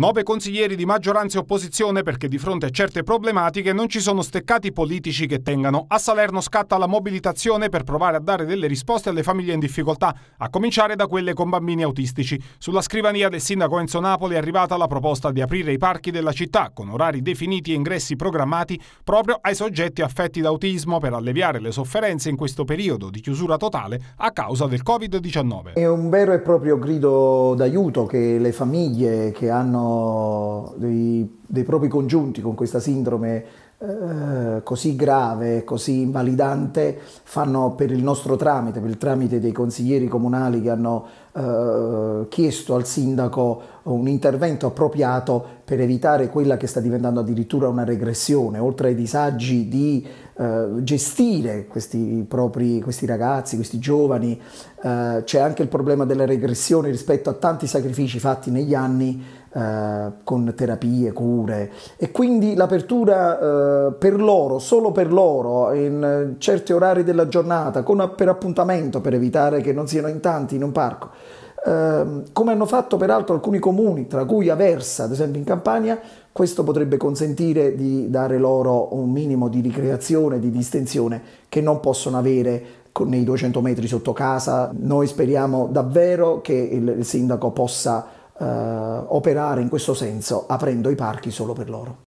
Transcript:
Nove consiglieri di maggioranza e opposizione perché di fronte a certe problematiche non ci sono steccati politici che tengano. A Salerno scatta la mobilitazione per provare a dare delle risposte alle famiglie in difficoltà, a cominciare da quelle con bambini autistici. Sulla scrivania del sindaco Enzo Napoli è arrivata la proposta di aprire i parchi della città con orari definiti e ingressi programmati proprio ai soggetti affetti da autismo per alleviare le sofferenze in questo periodo di chiusura totale a causa del Covid-19. È un vero e proprio grido d'aiuto che le famiglie che hanno dei, dei propri congiunti con questa sindrome eh, così grave, così invalidante, fanno per il nostro tramite, per il tramite dei consiglieri comunali che hanno eh, chiesto al sindaco un intervento appropriato per evitare quella che sta diventando addirittura una regressione, oltre ai disagi di eh, gestire questi, propri, questi ragazzi, questi giovani, eh, c'è anche il problema della regressione rispetto a tanti sacrifici fatti negli anni eh, con terapie, cure e quindi l'apertura eh, per loro, solo per loro, in certi orari della giornata, con, per appuntamento, per evitare che non siano in tanti in un parco Ehm, come hanno fatto peraltro alcuni comuni, tra cui Aversa, ad esempio in Campania, questo potrebbe consentire di dare loro un minimo di ricreazione, di distensione che non possono avere nei 200 metri sotto casa. Noi speriamo davvero che il sindaco possa eh, operare in questo senso, aprendo i parchi solo per loro.